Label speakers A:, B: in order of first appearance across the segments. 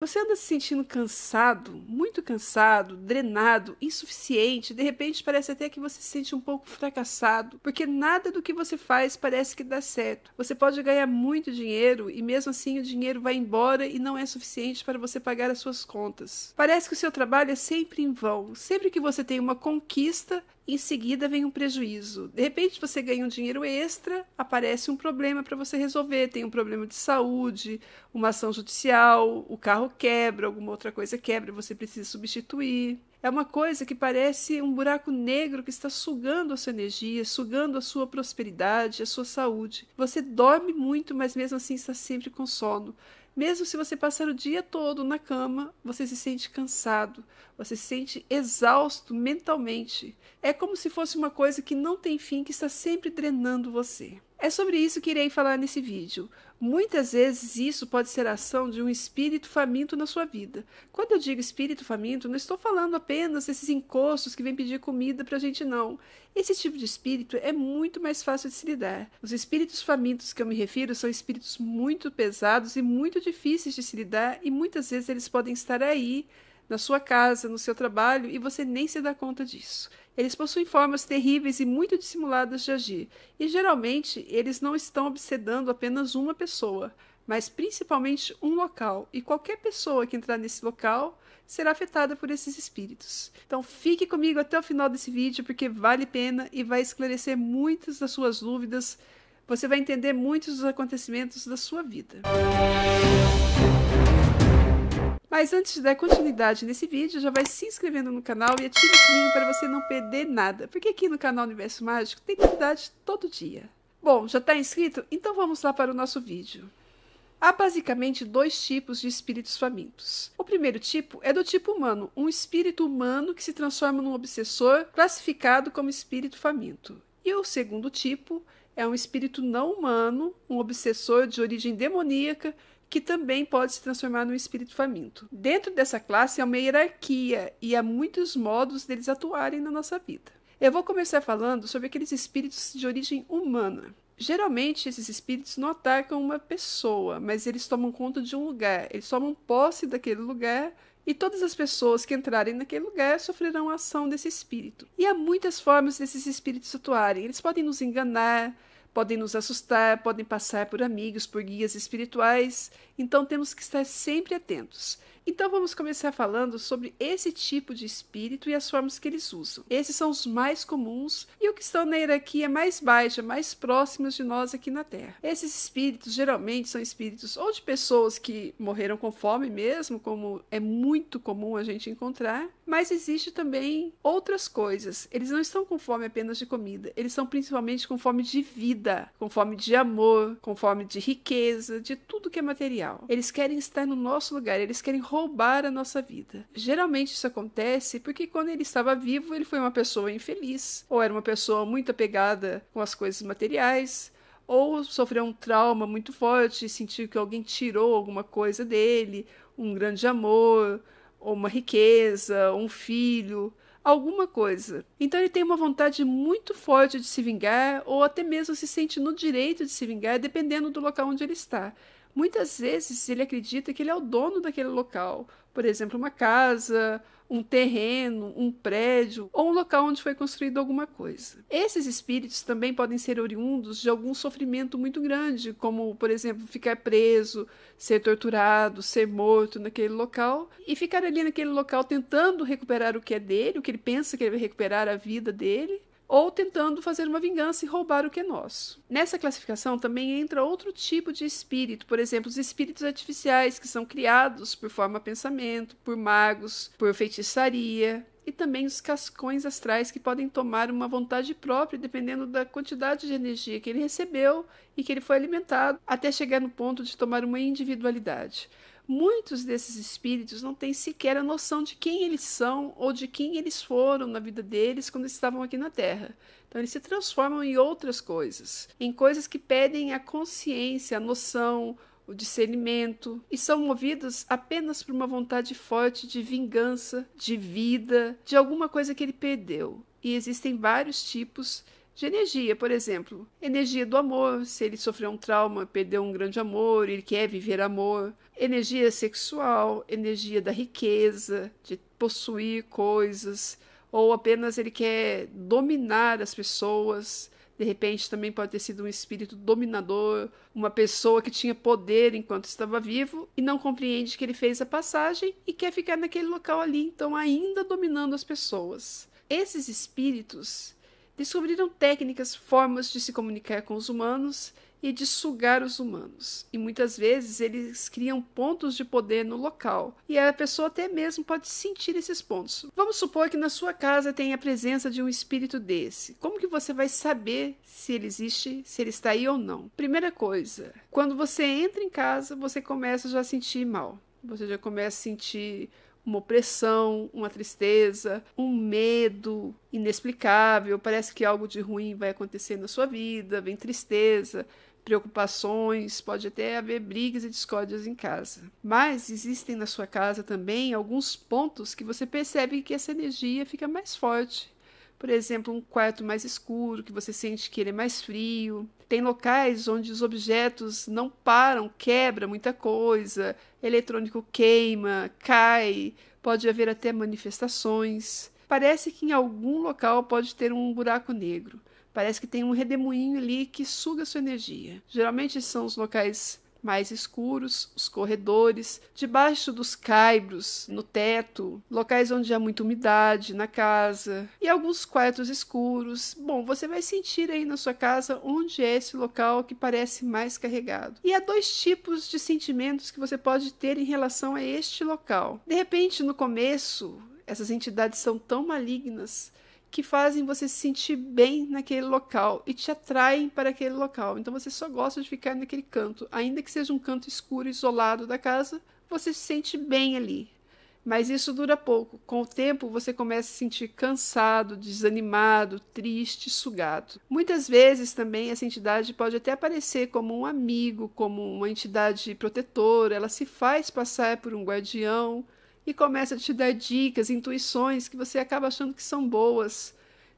A: Você anda se sentindo cansado, muito cansado, drenado, insuficiente, de repente parece até que você se sente um pouco fracassado, porque nada do que você faz parece que dá certo. Você pode ganhar muito dinheiro e mesmo assim o dinheiro vai embora e não é suficiente para você pagar as suas contas. Parece que o seu trabalho é sempre em vão. Sempre que você tem uma conquista, em seguida vem um prejuízo. De repente você ganha um dinheiro extra, aparece um problema para você resolver, tem um problema de saúde, uma ação judicial, o carro quebra, alguma outra coisa quebra, você precisa substituir. É uma coisa que parece um buraco negro que está sugando a sua energia, sugando a sua prosperidade, a sua saúde. Você dorme muito, mas mesmo assim está sempre com sono. Mesmo se você passar o dia todo na cama, você se sente cansado, você se sente exausto mentalmente. É como se fosse uma coisa que não tem fim, que está sempre drenando você. É sobre isso que irei falar nesse vídeo. Muitas vezes isso pode ser a ação de um espírito faminto na sua vida. Quando eu digo espírito faminto, não estou falando apenas desses encostos que vêm pedir comida para a gente, não. Esse tipo de espírito é muito mais fácil de se lidar. Os espíritos famintos que eu me refiro são espíritos muito pesados e muito difíceis de se lidar, e muitas vezes eles podem estar aí, na sua casa, no seu trabalho, e você nem se dá conta disso. Eles possuem formas terríveis e muito dissimuladas de agir, e geralmente eles não estão obsedando apenas uma pessoa, mas principalmente um local, e qualquer pessoa que entrar nesse local será afetada por esses espíritos. Então fique comigo até o final desse vídeo, porque vale a pena e vai esclarecer muitas das suas dúvidas. Você vai entender muitos dos acontecimentos da sua vida. Música mas antes de dar continuidade nesse vídeo, já vai se inscrevendo no canal e ative o sininho para você não perder nada, porque aqui no canal Universo Mágico tem novidade todo dia. Bom, já está inscrito? Então vamos lá para o nosso vídeo. Há basicamente dois tipos de espíritos famintos. O primeiro tipo é do tipo humano, um espírito humano que se transforma num obsessor classificado como espírito faminto. E o segundo tipo é um espírito não humano, um obsessor de origem demoníaca que também pode se transformar num espírito faminto. Dentro dessa classe há uma hierarquia e há muitos modos deles atuarem na nossa vida. Eu vou começar falando sobre aqueles espíritos de origem humana. Geralmente, esses espíritos não atacam uma pessoa, mas eles tomam conta de um lugar, eles tomam posse daquele lugar e todas as pessoas que entrarem naquele lugar sofrerão a ação desse espírito. E há muitas formas desses espíritos atuarem. Eles podem nos enganar, podem nos assustar, podem passar por amigos, por guias espirituais, então temos que estar sempre atentos, então vamos começar falando sobre esse tipo de espírito e as formas que eles usam. Esses são os mais comuns e o que estão na hierarquia mais baixa, mais próximos de nós aqui na Terra. Esses espíritos geralmente são espíritos ou de pessoas que morreram com fome mesmo, como é muito comum a gente encontrar, mas existe também outras coisas. Eles não estão com fome apenas de comida, eles são principalmente com fome de vida, com fome de amor, com fome de riqueza, de tudo que é material. Eles querem estar no nosso lugar, eles querem roubar a nossa vida. Geralmente isso acontece porque quando ele estava vivo, ele foi uma pessoa infeliz, ou era uma pessoa muito apegada com as coisas materiais, ou sofreu um trauma muito forte, e sentiu que alguém tirou alguma coisa dele, um grande amor, ou uma riqueza, ou um filho, alguma coisa. Então ele tem uma vontade muito forte de se vingar, ou até mesmo se sente no direito de se vingar, dependendo do local onde ele está muitas vezes ele acredita que ele é o dono daquele local, por exemplo, uma casa, um terreno, um prédio ou um local onde foi construída alguma coisa. Esses espíritos também podem ser oriundos de algum sofrimento muito grande, como, por exemplo, ficar preso, ser torturado, ser morto naquele local e ficar ali naquele local tentando recuperar o que é dele, o que ele pensa que ele vai recuperar a vida dele, ou tentando fazer uma vingança e roubar o que é nosso. Nessa classificação também entra outro tipo de espírito, por exemplo, os espíritos artificiais que são criados por forma pensamento, por magos, por feitiçaria, e também os cascões astrais que podem tomar uma vontade própria dependendo da quantidade de energia que ele recebeu e que ele foi alimentado, até chegar no ponto de tomar uma individualidade. Muitos desses espíritos não têm sequer a noção de quem eles são ou de quem eles foram na vida deles quando estavam aqui na Terra. Então, eles se transformam em outras coisas, em coisas que pedem a consciência, a noção, o discernimento, e são movidos apenas por uma vontade forte de vingança, de vida, de alguma coisa que ele perdeu. E existem vários tipos de energia, por exemplo. Energia do amor, se ele sofreu um trauma, perdeu um grande amor, ele quer viver amor. Energia sexual, energia da riqueza, de possuir coisas, ou apenas ele quer dominar as pessoas. De repente, também pode ter sido um espírito dominador, uma pessoa que tinha poder enquanto estava vivo e não compreende que ele fez a passagem e quer ficar naquele local ali, então ainda dominando as pessoas. Esses espíritos descobriram técnicas, formas de se comunicar com os humanos e de sugar os humanos. E muitas vezes eles criam pontos de poder no local, e a pessoa até mesmo pode sentir esses pontos. Vamos supor que na sua casa tenha a presença de um espírito desse. Como que você vai saber se ele existe, se ele está aí ou não? Primeira coisa, quando você entra em casa, você começa já a sentir mal. Você já começa a sentir uma opressão, uma tristeza, um medo inexplicável, parece que algo de ruim vai acontecer na sua vida, vem tristeza, preocupações, pode até haver brigas e discórdias em casa. Mas existem na sua casa também alguns pontos que você percebe que essa energia fica mais forte por exemplo, um quarto mais escuro, que você sente que ele é mais frio. Tem locais onde os objetos não param, quebra muita coisa, eletrônico queima, cai, pode haver até manifestações. Parece que em algum local pode ter um buraco negro. Parece que tem um redemoinho ali que suga sua energia. Geralmente são os locais mais escuros, os corredores, debaixo dos caibros, no teto, locais onde há muita umidade na casa e alguns quartos escuros. Bom, você vai sentir aí na sua casa onde é esse local que parece mais carregado. E há dois tipos de sentimentos que você pode ter em relação a este local. De repente, no começo, essas entidades são tão malignas que fazem você se sentir bem naquele local e te atraem para aquele local. Então você só gosta de ficar naquele canto, ainda que seja um canto escuro, isolado da casa, você se sente bem ali. Mas isso dura pouco. Com o tempo, você começa a se sentir cansado, desanimado, triste, sugado. Muitas vezes também essa entidade pode até aparecer como um amigo, como uma entidade protetora. Ela se faz passar por um guardião, e começa a te dar dicas, intuições que você acaba achando que são boas.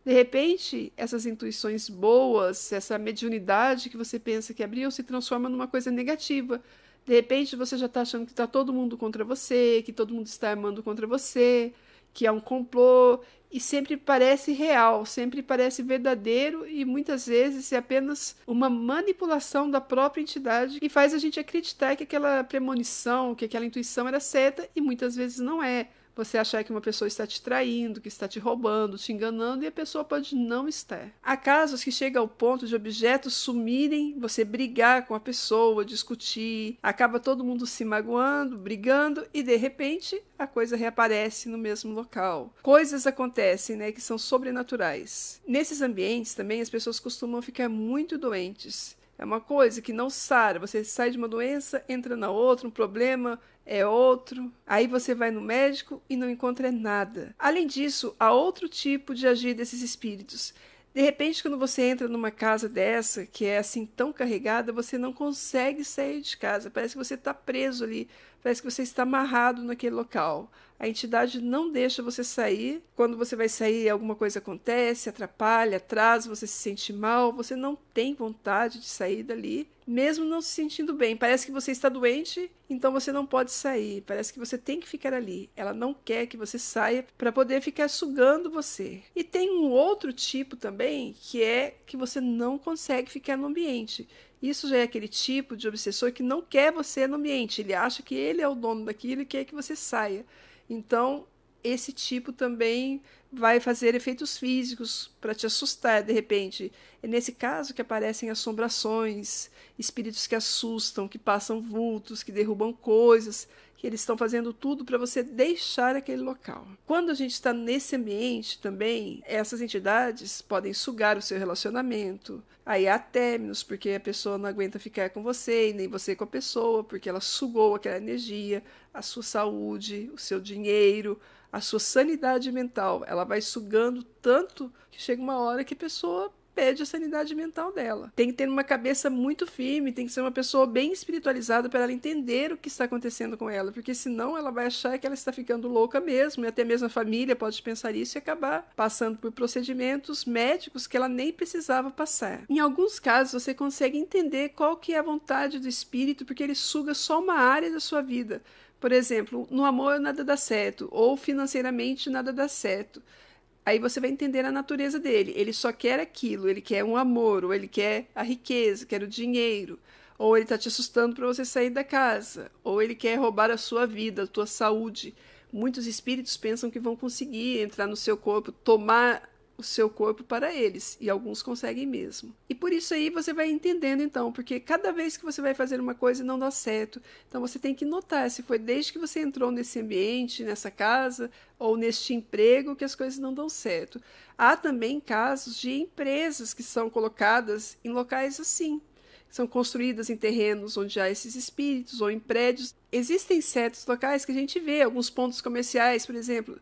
A: De repente, essas intuições boas, essa mediunidade que você pensa que abriu, se transforma numa coisa negativa. De repente, você já está achando que está todo mundo contra você, que todo mundo está armando contra você, que é um complô e sempre parece real, sempre parece verdadeiro e muitas vezes é apenas uma manipulação da própria entidade e faz a gente acreditar que aquela premonição, que aquela intuição era certa e muitas vezes não é você achar que uma pessoa está te traindo, que está te roubando, te enganando, e a pessoa pode não estar. Há casos que chega ao ponto de objetos sumirem, você brigar com a pessoa, discutir, acaba todo mundo se magoando, brigando, e de repente a coisa reaparece no mesmo local. Coisas acontecem, né, que são sobrenaturais. Nesses ambientes também as pessoas costumam ficar muito doentes é uma coisa que não sara. Você sai de uma doença, entra na outra, um problema é outro. Aí você vai no médico e não encontra nada. Além disso, há outro tipo de agir desses espíritos. De repente, quando você entra numa casa dessa, que é assim tão carregada, você não consegue sair de casa. Parece que você está preso ali, parece que você está amarrado naquele local. A entidade não deixa você sair. Quando você vai sair, alguma coisa acontece, atrapalha, atrasa, você se sente mal, você não tem vontade de sair dali mesmo não se sentindo bem. Parece que você está doente, então você não pode sair. Parece que você tem que ficar ali. Ela não quer que você saia para poder ficar sugando você. E tem um outro tipo também, que é que você não consegue ficar no ambiente. Isso já é aquele tipo de obsessor que não quer você no ambiente. Ele acha que ele é o dono daquilo e quer que você saia. Então, esse tipo também vai fazer efeitos físicos para te assustar de repente. É nesse caso que aparecem assombrações, espíritos que assustam, que passam vultos, que derrubam coisas, que eles estão fazendo tudo para você deixar aquele local. Quando a gente está nesse ambiente também, essas entidades podem sugar o seu relacionamento. Aí há términos, porque a pessoa não aguenta ficar com você e nem você com a pessoa, porque ela sugou aquela energia, a sua saúde, o seu dinheiro, a sua sanidade mental. Ela ela vai sugando tanto que chega uma hora que a pessoa pede a sanidade mental dela. Tem que ter uma cabeça muito firme, tem que ser uma pessoa bem espiritualizada para ela entender o que está acontecendo com ela, porque senão ela vai achar que ela está ficando louca mesmo, e até mesmo a família pode pensar isso e acabar passando por procedimentos médicos que ela nem precisava passar. Em alguns casos você consegue entender qual que é a vontade do espírito, porque ele suga só uma área da sua vida por exemplo, no amor nada dá certo, ou financeiramente nada dá certo. Aí você vai entender a natureza dele. Ele só quer aquilo, ele quer um amor, ou ele quer a riqueza, quer o dinheiro, ou ele está te assustando para você sair da casa, ou ele quer roubar a sua vida, a tua saúde. Muitos espíritos pensam que vão conseguir entrar no seu corpo, tomar o seu corpo para eles, e alguns conseguem mesmo. E por isso aí você vai entendendo então, porque cada vez que você vai fazer uma coisa não dá certo, então você tem que notar se foi desde que você entrou nesse ambiente, nessa casa ou neste emprego que as coisas não dão certo. Há também casos de empresas que são colocadas em locais assim, são construídas em terrenos onde há esses espíritos ou em prédios. Existem certos locais que a gente vê, alguns pontos comerciais, por exemplo,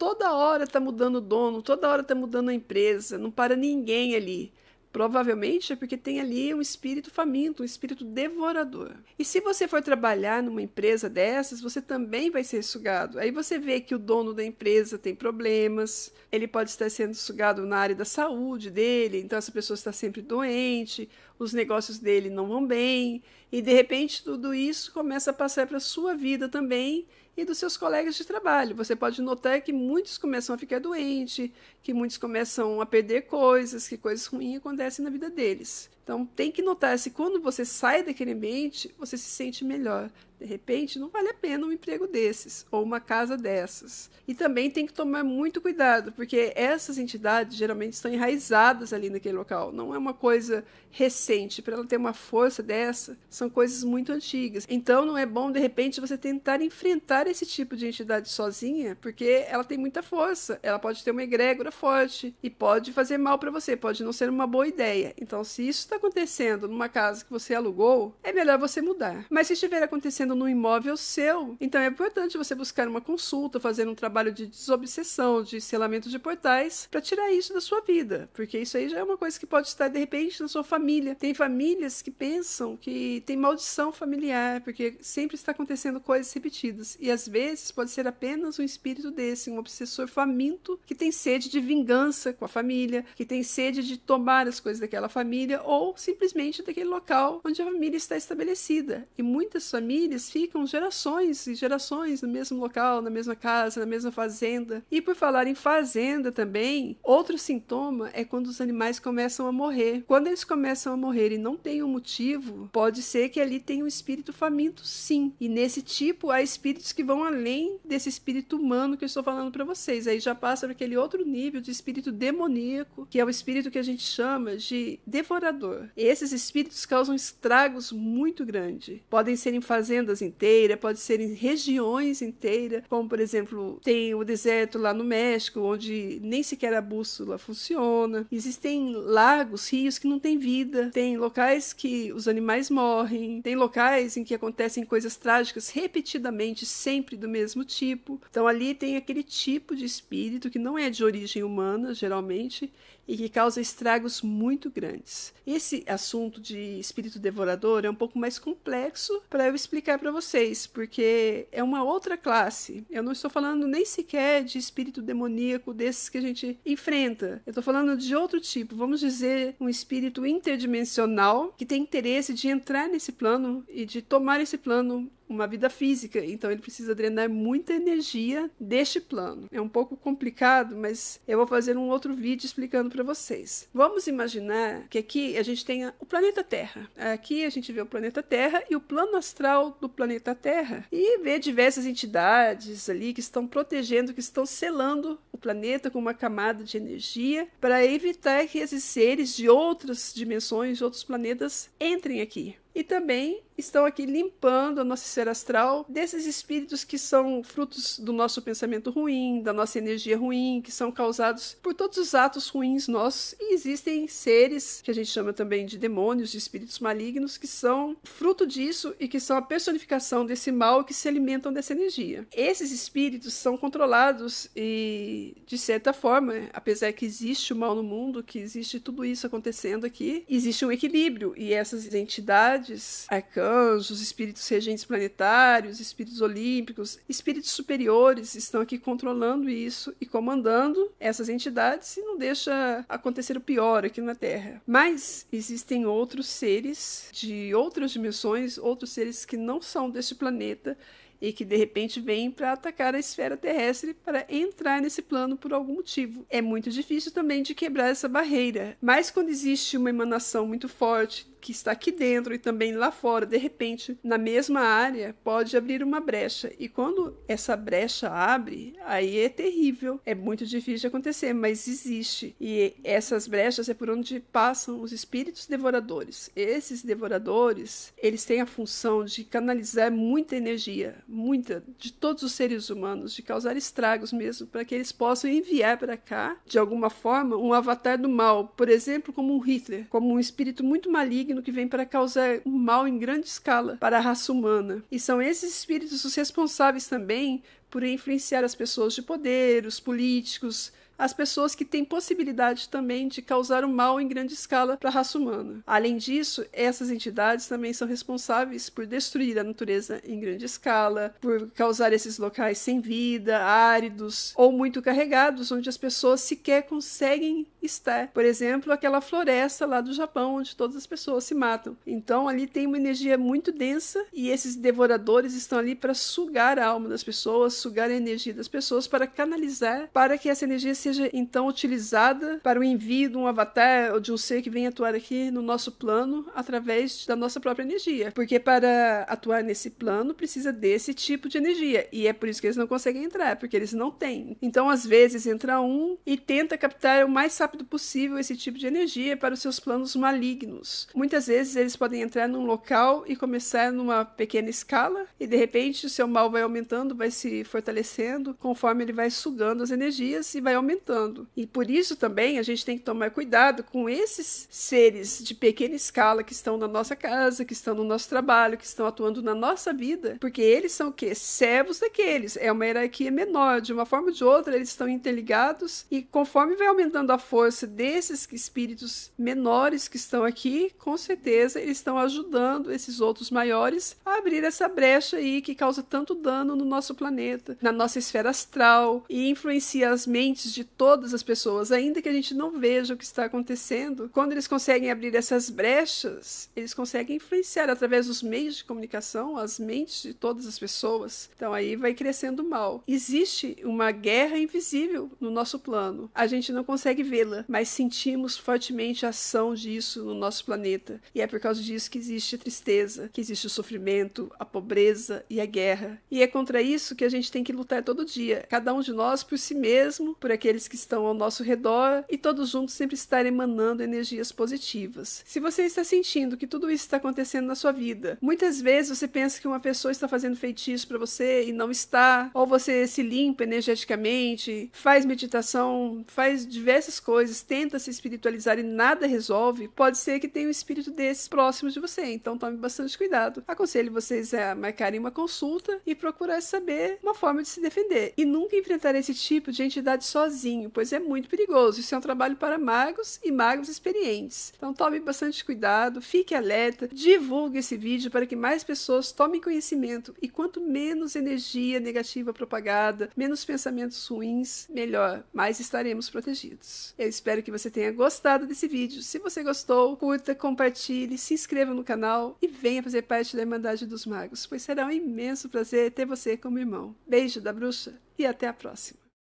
A: toda hora está mudando o dono, toda hora está mudando a empresa, não para ninguém ali. Provavelmente é porque tem ali um espírito faminto, um espírito devorador. E se você for trabalhar numa empresa dessas, você também vai ser sugado. Aí você vê que o dono da empresa tem problemas, ele pode estar sendo sugado na área da saúde dele, então essa pessoa está sempre doente, os negócios dele não vão bem, e de repente tudo isso começa a passar para a sua vida também e dos seus colegas de trabalho. Você pode notar que muitos começam a ficar doentes, que muitos começam a perder coisas, que coisas ruins acontecem na vida deles. Então tem que notar se quando você sai daquele ambiente, você se sente melhor. De repente, não vale a pena um emprego desses ou uma casa dessas. E também tem que tomar muito cuidado, porque essas entidades geralmente estão enraizadas ali naquele local. Não é uma coisa recente. Para ela ter uma força dessa, são coisas muito antigas. Então não é bom, de repente, você tentar enfrentar esse tipo de entidade sozinha, porque ela tem muita força. Ela pode ter uma egrégora forte e pode fazer mal para você, pode não ser uma boa ideia. Então, se isso está acontecendo numa casa que você alugou, é melhor você mudar. Mas se estiver acontecendo no imóvel seu, então é importante você buscar uma consulta, fazer um trabalho de desobsessão, de selamento de portais, para tirar isso da sua vida, porque isso aí já é uma coisa que pode estar de repente na sua família. Tem famílias que pensam que tem maldição familiar, porque sempre está acontecendo coisas repetidas. E às vezes pode ser apenas um espírito desse, um obsessor faminto que tem sede de vingança com a família, que tem sede de tomar as coisas daquela família ou simplesmente daquele local onde a família está estabelecida. E muitas famílias ficam gerações e gerações no mesmo local, na mesma casa, na mesma fazenda. E por falar em fazenda também, outro sintoma é quando os animais começam a morrer. Quando eles começam a morrer e não tem um motivo, pode ser que ali tenha um espírito faminto, sim. E nesse tipo há espíritos que vão além desse espírito humano que eu estou falando para vocês. Aí já passa para aquele outro nível de espírito demoníaco, que é o espírito que a gente chama de devorador esses espíritos causam estragos muito grandes. Podem ser em fazendas inteiras, podem ser em regiões inteiras, como por exemplo, tem o deserto lá no México, onde nem sequer a bússola funciona. Existem lagos, rios que não têm vida, tem locais que os animais morrem, tem locais em que acontecem coisas trágicas repetidamente, sempre do mesmo tipo. Então ali tem aquele tipo de espírito que não é de origem humana, geralmente, e que causa estragos muito grandes. Esse assunto de espírito devorador é um pouco mais complexo para eu explicar para vocês, porque é uma outra classe. Eu não estou falando nem sequer de espírito demoníaco desses que a gente enfrenta. Eu estou falando de outro tipo, vamos dizer, um espírito interdimensional que tem interesse de entrar nesse plano e de tomar esse plano uma vida física, então ele precisa drenar muita energia deste plano. É um pouco complicado, mas eu vou fazer um outro vídeo explicando para vocês. Vamos imaginar que aqui a gente tenha o planeta Terra. Aqui a gente vê o planeta Terra e o plano astral do planeta Terra e vê diversas entidades ali que estão protegendo, que estão selando o planeta com uma camada de energia para evitar que esses seres de outras dimensões, de outros planetas entrem aqui. E também estão aqui limpando a nossa ser astral desses espíritos que são frutos do nosso pensamento ruim, da nossa energia ruim, que são causados por todos os atos ruins nossos. E existem seres que a gente chama também de demônios, de espíritos malignos, que são fruto disso e que são a personificação desse mal que se alimentam dessa energia. Esses espíritos são controlados e, de certa forma, apesar que existe o mal no mundo, que existe tudo isso acontecendo aqui, existe um equilíbrio e essas entidades entidades, arcanjos, espíritos regentes planetários, espíritos olímpicos, espíritos superiores estão aqui controlando isso e comandando essas entidades e não deixa acontecer o pior aqui na Terra. Mas existem outros seres de outras dimensões, outros seres que não são deste planeta e que de repente vem para atacar a esfera terrestre para entrar nesse plano por algum motivo. É muito difícil também de quebrar essa barreira, mas quando existe uma emanação muito forte que está aqui dentro e também lá fora, de repente, na mesma área, pode abrir uma brecha. E quando essa brecha abre, aí é terrível. É muito difícil de acontecer, mas existe. E essas brechas é por onde passam os espíritos devoradores. Esses devoradores, eles têm a função de canalizar muita energia, muita, de todos os seres humanos, de causar estragos mesmo, para que eles possam enviar para cá, de alguma forma, um avatar do mal, por exemplo, como um Hitler, como um espírito muito maligno maligno que vem para causar um mal em grande escala para a raça humana. E são esses espíritos os responsáveis também por influenciar as pessoas de poder, os políticos, as pessoas que têm possibilidade também de causar o um mal em grande escala para a raça humana. Além disso, essas entidades também são responsáveis por destruir a natureza em grande escala, por causar esses locais sem vida, áridos ou muito carregados, onde as pessoas sequer conseguem estar. Por exemplo, aquela floresta lá do Japão, onde todas as pessoas se matam. Então, ali tem uma energia muito densa e esses devoradores estão ali para sugar a alma das pessoas, sugar a energia das pessoas, para canalizar para que essa energia se seja então utilizada para o envio de um avatar ou de um ser que vem atuar aqui no nosso plano através da nossa própria energia. Porque para atuar nesse plano precisa desse tipo de energia. E é por isso que eles não conseguem entrar, porque eles não têm. Então, às vezes, entra um e tenta captar o mais rápido possível esse tipo de energia para os seus planos malignos. Muitas vezes eles podem entrar num local e começar numa pequena escala, e de repente o seu mal vai aumentando, vai se fortalecendo, conforme ele vai sugando as energias e vai aumentando aumentando. E por isso também a gente tem que tomar cuidado com esses seres de pequena escala que estão na nossa casa, que estão no nosso trabalho, que estão atuando na nossa vida, porque eles são o quê? Servos daqueles. É uma hierarquia menor, de uma forma ou de outra eles estão interligados e conforme vai aumentando a força desses espíritos menores que estão aqui, com certeza eles estão ajudando esses outros maiores a abrir essa brecha aí que causa tanto dano no nosso planeta, na nossa esfera astral e influencia as mentes de de todas as pessoas, ainda que a gente não veja o que está acontecendo, quando eles conseguem abrir essas brechas, eles conseguem influenciar através dos meios de comunicação as mentes de todas as pessoas. Então aí vai crescendo mal. Existe uma guerra invisível no nosso plano. A gente não consegue vê-la, mas sentimos fortemente a ação disso no nosso planeta. E é por causa disso que existe a tristeza, que existe o sofrimento, a pobreza e a guerra. E é contra isso que a gente tem que lutar todo dia, cada um de nós por si mesmo, por aquele aqueles que estão ao nosso redor e todos juntos sempre estar emanando energias positivas. Se você está sentindo que tudo isso está acontecendo na sua vida, muitas vezes você pensa que uma pessoa está fazendo feitiço para você e não está, ou você se limpa energeticamente, faz meditação, faz diversas coisas, tenta se espiritualizar e nada resolve, pode ser que tenha um espírito desses próximos de você, então tome bastante cuidado. Aconselho vocês a marcarem uma consulta e procurar saber uma forma de se defender e nunca enfrentar esse tipo de entidade sozinho sozinho, pois é muito perigoso. Isso é um trabalho para magos e magos experientes. Então tome bastante cuidado, fique alerta, divulgue esse vídeo para que mais pessoas tomem conhecimento e quanto menos energia negativa propagada, menos pensamentos ruins, melhor, mais estaremos protegidos. Eu espero que você tenha gostado desse vídeo. Se você gostou, curta, compartilhe, se inscreva no canal e venha fazer parte da Irmandade dos Magos, pois será um imenso prazer ter você como irmão. Beijo da bruxa e até a próxima!